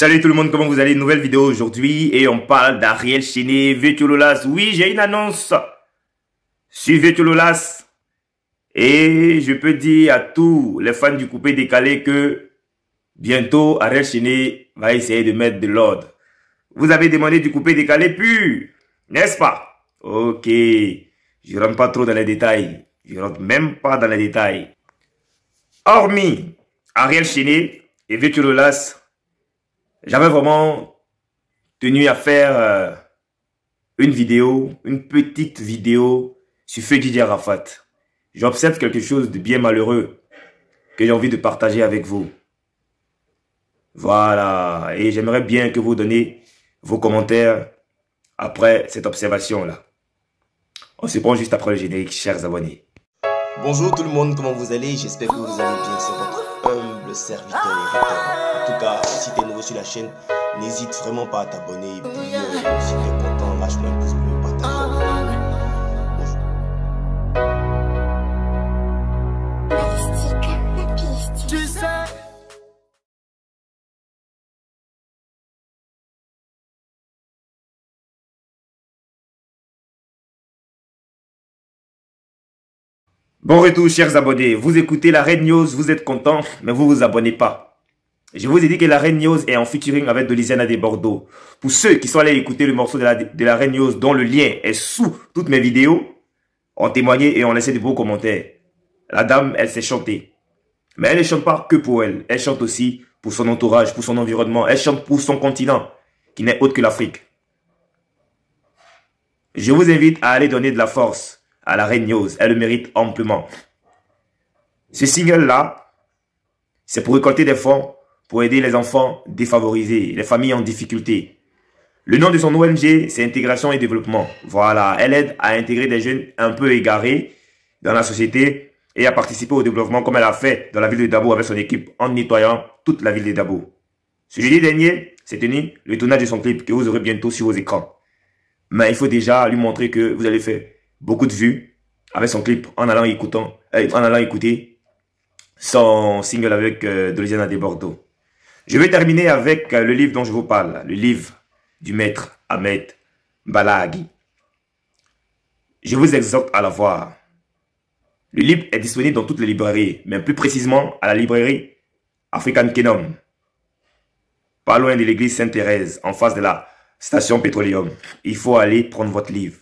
Salut tout le monde, comment vous allez? nouvelle vidéo aujourd'hui et on parle d'Ariel Chiné, Lolas. Oui, j'ai une annonce sur las? Et je peux dire à tous les fans du coupé décalé que bientôt Ariel Chiné va essayer de mettre de l'ordre. Vous avez demandé du coupé décalé pur, n'est-ce pas? Ok, je rentre pas trop dans les détails. Je rentre même pas dans les détails. Hormis Ariel Chiné et Vetululas, j'avais vraiment tenu à faire euh, une vidéo, une petite vidéo sur Feu Didier Rafat. J'observe quelque chose de bien malheureux que j'ai envie de partager avec vous. Voilà, et j'aimerais bien que vous donniez vos commentaires après cette observation-là. On se prend juste après le générique, chers abonnés. Bonjour tout le monde, comment vous allez J'espère que vous allez bien sur votre humble serviteur En tout cas, si t'es nouveau sur la chaîne, n'hésite vraiment pas à t'abonner. Et puis, euh, si t'es content, lâche-moi un pouce bleu. Bon retour, chers abonnés. Vous écoutez la Reine News, vous êtes contents, mais vous vous abonnez pas. Je vous ai dit que la Reine News est en featuring avec Delisiana des Bordeaux. Pour ceux qui sont allés écouter le morceau de la, de News, dont le lien est sous toutes mes vidéos, en témoigné et en laissé de beaux commentaires. La dame, elle sait chanter. Mais elle ne chante pas que pour elle. Elle chante aussi pour son entourage, pour son environnement. Elle chante pour son continent, qui n'est autre que l'Afrique. Je vous invite à aller donner de la force à la Reine News. Elle le mérite amplement. Ce single-là, c'est pour récolter des fonds pour aider les enfants défavorisés, les familles en difficulté. Le nom de son ONG, c'est Intégration et Développement. Voilà, elle aide à intégrer des jeunes un peu égarés dans la société et à participer au développement comme elle a fait dans la ville de Dabo avec son équipe en nettoyant toute la ville de Dabo. Ce jeudi dernier, c'est tenu le tournage de son clip que vous aurez bientôt sur vos écrans. Mais il faut déjà lui montrer que vous allez faire beaucoup de vues avec son clip en allant, euh, écouter son single avec euh, Dolisiana de Bordeaux. Je vais terminer avec euh, le livre dont je vous parle, le livre du maître Ahmed Balaghi. Je vous exhorte à la voir. Le livre est disponible dans toutes les librairies, mais plus précisément à la librairie African Kenom. pas loin de l'église Sainte-Thérèse, en face de la station Petroleum. Il faut aller prendre votre livre.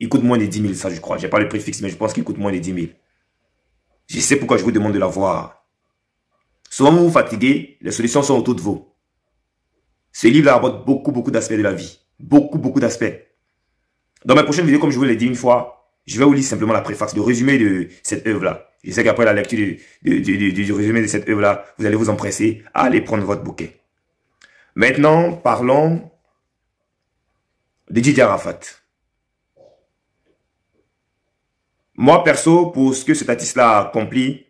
Il coûte moins de 10 000, ça je crois. J'ai pas le prix fixe, mais je pense qu'il coûte moins de 10 000. Je sais pourquoi je vous demande de l'avoir. Souvent, vous vous fatiguez, les solutions sont autour de vous. Ce livre aborde beaucoup, beaucoup d'aspects de la vie. Beaucoup, beaucoup d'aspects. Dans ma prochaine vidéo, comme je vous l'ai dit une fois, je vais vous lire simplement la préface, le résumé de cette œuvre-là. Je sais qu'après la lecture du, du résumé de cette œuvre-là, vous allez vous empresser à aller prendre votre bouquet. Maintenant, parlons de Didier Arafat. Moi, perso, pour ce que cet artiste-là a accompli,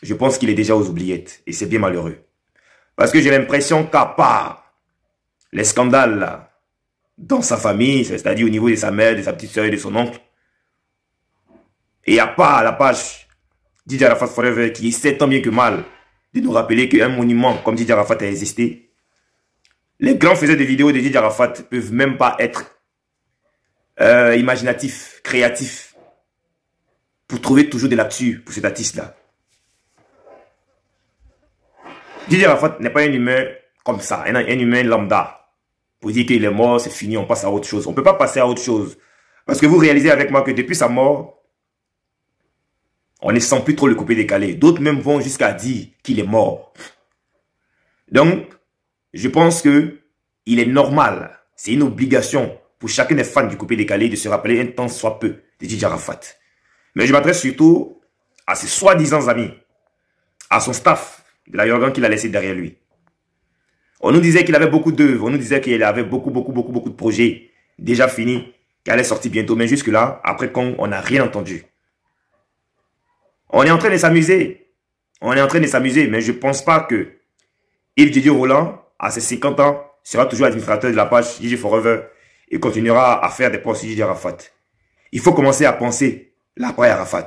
je pense qu'il est déjà aux oubliettes. Et c'est bien malheureux. Parce que j'ai l'impression qu'à part les scandales dans sa famille, c'est-à-dire au niveau de sa mère, de sa petite soeur et de son oncle, et à part la page Didier Arafat Forever qui essaie tant bien que mal de nous rappeler qu'un monument comme Didier Arafat a existé, les grands faiseurs de vidéos de Didier Arafat peuvent même pas être euh, imaginatifs, créatifs, pour trouver toujours de l'actu pour cet artiste-là. Didier Rafat n'est pas un humain comme ça, un, humain lambda. Pour dire qu'il est mort, c'est fini, on passe à autre chose. On ne peut pas passer à autre chose. Parce que vous réalisez avec moi que depuis sa mort, on ne sent plus trop le coupé décalé. D'autres même vont jusqu'à dire qu'il est mort. Donc, je pense que il est normal, c'est une obligation pour chacun des fans du coupé décalé de se rappeler un temps soit peu de Didier Arafat. Mais je m'adresse surtout à ses soi-disant amis, à son staff de la Yorgan qu'il a laissé derrière lui. On nous disait qu'il avait beaucoup d'œuvres, on nous disait qu'il avait beaucoup, beaucoup, beaucoup, beaucoup de projets déjà finis qu'elle allaient sortir bientôt. Mais jusque-là, après qu'on on n'a rien entendu. On est en train de s'amuser. On est en train de s'amuser, mais je ne pense pas que Yves Didier Roland, à ses 50 ans, sera toujours administrateur de la page DJ Forever et continuera à faire des postes à Rafat. Il faut commencer à penser l'après Arafat.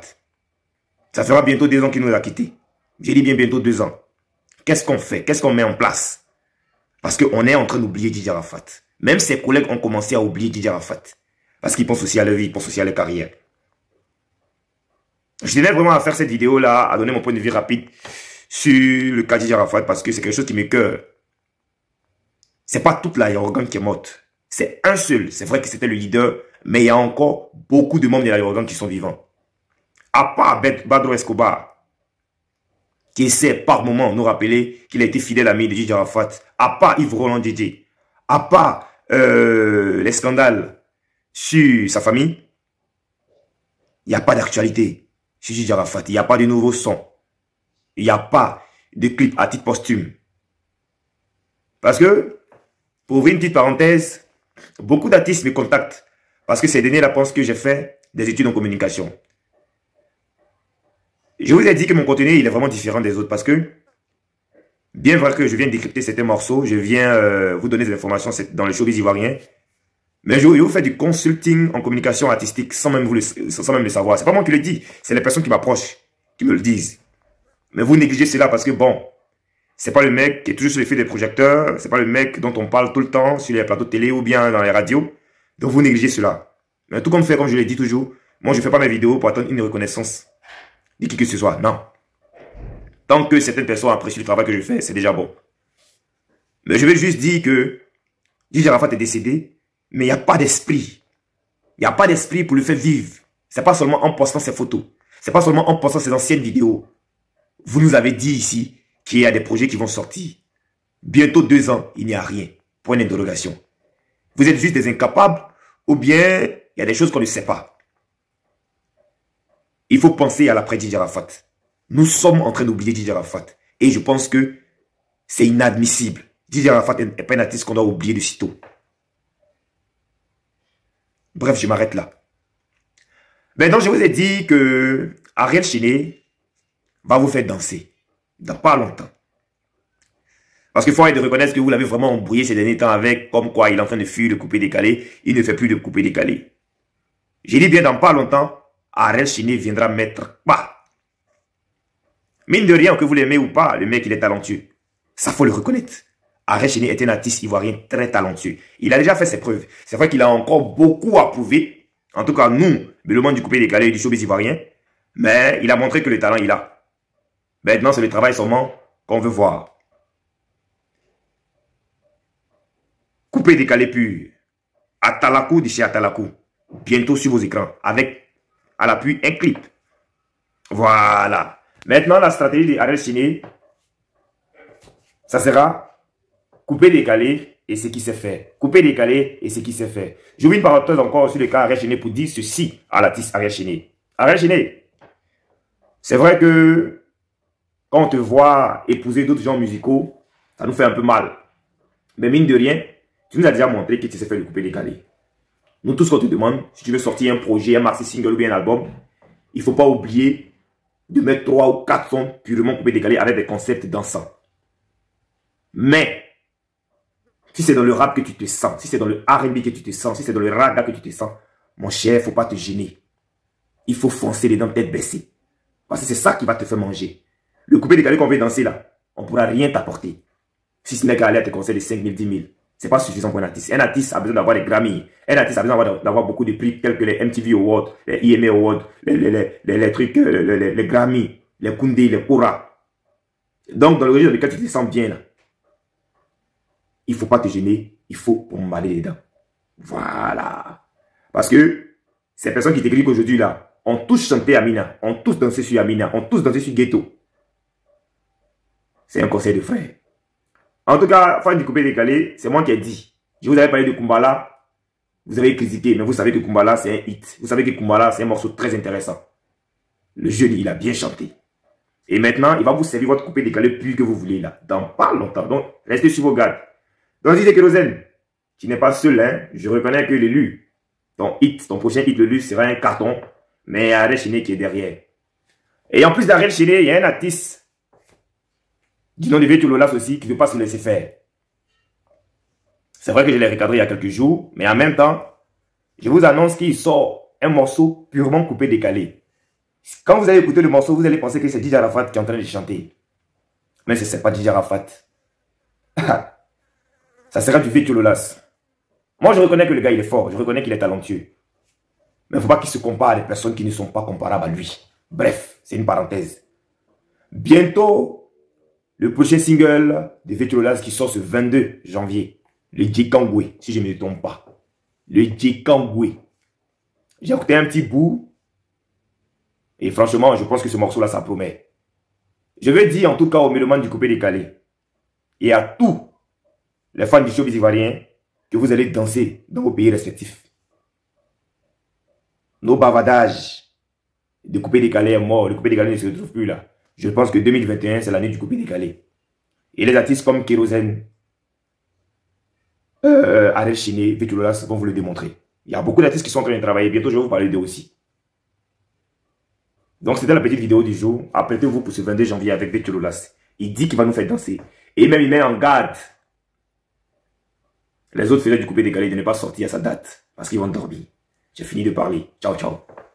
Ça fera bientôt deux ans qu'il nous a quittés. J'ai dit bien bientôt deux ans. Qu'est-ce qu'on fait Qu'est-ce qu'on met en place Parce qu'on est en train d'oublier Didier Arafat. Même ses collègues ont commencé à oublier Didier Arafat. Parce qu'ils pensent aussi à leur vie, ils pensent aussi à leur carrière. Je tenais vraiment à faire cette vidéo-là, à donner mon point de vue rapide sur le cas Didier Arafat, parce que c'est quelque chose qui m'écoeure. C'est pas toute la organe qui est morte. C'est un seul. C'est vrai que c'était le leader mais il y a encore beaucoup de membres de la qui sont vivants. À part Badro Escobar, qui essaie par moment de nous rappeler qu'il a été fidèle ami de Jidja à part Yves Roland Didi, à part euh, les scandales sur sa famille, il n'y a pas d'actualité sur Didi il n'y a pas de nouveaux sons, il n'y a pas de clip à titre posthume. Parce que, pour ouvrir une petite parenthèse, beaucoup d'artistes me contactent parce que ces derniers là pensent que j'ai fait des études en communication. Je vous ai dit que mon contenu, il est vraiment différent des autres parce que, bien vrai que je viens décrypter certains morceaux, je viens euh, vous donner des informations dans le showbiz Ivoiriens, mais je, vous fais du consulting en communication artistique sans même, le, sans même le savoir. C'est pas moi qui le dis, c'est les personnes qui m'approchent, qui me le disent. Mais vous négligez cela parce que, bon, c'est pas le mec qui est toujours sur les feux des projecteurs, c'est pas le mec dont on parle tout le temps sur les plateaux de télé ou bien dans les radios. Donc vous négligez cela. Mais tout comme fait, comme je l'ai dit toujours, moi je ne fais pas mes vidéos pour attendre une reconnaissance de qui que ce soit. Non. Tant que certaines personnes apprécient le travail que je fais, c'est déjà bon. Mais je veux juste dire que Didier Arafat est décédé, mais il n'y a pas d'esprit. Il n'y a pas d'esprit pour le faire vivre. C'est pas seulement en postant ses photos. C'est pas seulement en postant ses anciennes vidéos. Vous nous avez dit ici qu'il y a des projets qui vont sortir. Bientôt deux ans, il n'y a rien. Point d'interrogation. Vous êtes juste des incapables ou bien il y a des choses qu'on ne sait pas. Il faut penser à l'après Didier Rafat. Nous sommes en train d'oublier Didier Rafat. Et je pense que c'est inadmissible. Didier Rafat n'est pas un artiste qu'on doit oublier de sitôt. Bref, je m'arrête là. Maintenant, je vous ai dit que Ariel Cheney va vous faire danser dans pas longtemps. Parce qu'il faut de reconnaître que vous l'avez vraiment embrouillé ces derniers temps avec, comme quoi il est en train de fuir le coupé décalé, il ne fait plus de coupé décalé. J'ai dit bien dans pas longtemps, Arel viendra mettre pas. Bah. Mine de rien, que vous l'aimez ou pas, le mec il est talentueux. Ça faut le reconnaître. Arel Chini est un artiste ivoirien très talentueux. Il a déjà fait ses preuves. C'est vrai qu'il a encore beaucoup à prouver. En tout cas, nous, le monde du coupé décalé et du showbiz ivoirien. Mais il a montré que le talent il a. Maintenant, c'est le travail seulement qu'on veut voir. Coupé décalé pur. Atalakou de à Atalakou. Bientôt sur vos écrans. Avec à l'appui un clip. Voilà. Maintenant, la stratégie de Ariel ça sera couper, décaler et ce qui s'est fait. Couper, décalé et ce qui fait. Je J'ouvre une parenthèse encore sur le cas Ariel Chini pour dire ceci à l'artiste Ariel Chini. Ariel Chini, c'est vrai que quand on te voit épouser d'autres gens musicaux, ça nous fait un peu mal. Mais mine de rien, tu nous as déjà montré que tu sais faire le coupé décalé. Nous, tout ce qu'on te demande, si tu veux sortir un projet, un maxi single ou un album, il ne faut pas oublier de mettre trois ou quatre sons purement coupés décalé avec des concepts dansants. Mais, si c'est dans le rap que tu te sens, si c'est dans le R&B que tu te sens, si c'est dans le raga que tu te sens, mon cher, il ne faut pas te gêner. Il faut foncer les dents tête baissée. Parce que c'est ça qui va te faire manger. Le coupé décalé qu'on veut danser là, on pourra rien t'apporter. Si ce n'est qu'à aller à tes conseils de 5 000, 10 000 c'est pas suffisant pour un artiste. Un artiste a besoin d'avoir des Grammy. Un artiste a besoin d'avoir beaucoup de prix tels que les MTV Awards, les IMA Awards, les, les, les, les trucs, euh, les, Grammy, les Koundé, les Koura. Donc, dans le régime dans lequel tu te sens bien, il il faut pas te gêner, il faut m'aller les dents. Voilà. Parce que ces personnes qui t'écrivent aujourd'hui là, ont tous chanté Amina, ont tous dansé sur Amina, ont tous dansé sur Ghetto. C'est un conseil de frère. En tout cas, fan du coupé décalé, c'est moi qui ai dit. Je vous avais parlé de Kumbala. Vous avez critiqué, mais vous savez que Kumbala, c'est un hit. Vous savez que Kumbala, c'est un morceau très intéressant. Le jeune, il a bien chanté. Et maintenant, il va vous servir votre coupé décalé plus que vous voulez là. Dans pas longtemps. Donc, restez sur vos gardes. Donc, que Kérosène, tu n'es pas seul, hein. Je reconnais que l'élu, ton hit, ton prochain hit, de l'élu, sera un carton. Mais il y a Chiné qui est derrière. Et en plus d'Arène Chiné, il y a un artiste du nom aussi, qui ne veut pas se laisser faire. C'est vrai que je l'ai recadré il y a quelques jours, mais en même temps, je vous annonce qu'il sort un morceau purement coupé décalé. Quand vous allez écouter le morceau, vous allez penser que c'est Didier qui est en train de chanter. Mais ce n'est pas Didier Ça sera du Lolas. Moi, je reconnais que le gars, il est fort. Je reconnais qu'il est talentueux. Mais il ne faut pas qu'il se compare à des personnes qui ne sont pas comparables à lui. Bref, c'est une parenthèse. Bientôt, le prochain single de Vetrolas qui sort ce 22 janvier. Le Djekangwe, si je ne me trompe pas. Le Djekangwe. J'ai écouté un petit bout. Et franchement, je pense que ce morceau-là, ça promet. Je veux dire en tout cas aux mélomanes du coupé décalé. Et à tous les fans du show ivoirien que vous allez danser dans vos pays respectifs. Nos bavardages. de coupé décalé est mort. Le coupé décalé ne se retrouve plus là. Je pense que 2021, c'est l'année du coupé décalé. Et les artistes comme Kérosène, euh, Arel Chiné, vont vous le démontrer. Il y a beaucoup d'artistes qui sont en train de travailler. Bientôt, je vais vous parler d'eux aussi. Donc, c'était la petite vidéo du jour. Apprêtez-vous pour ce 22 janvier avec Vitulolas. Il dit qu'il va nous faire danser. Et même, il met en garde les autres faisaient du coupé décalé de ne pas sortir à sa date parce qu'ils vont dormir. J'ai fini de parler. Ciao, ciao.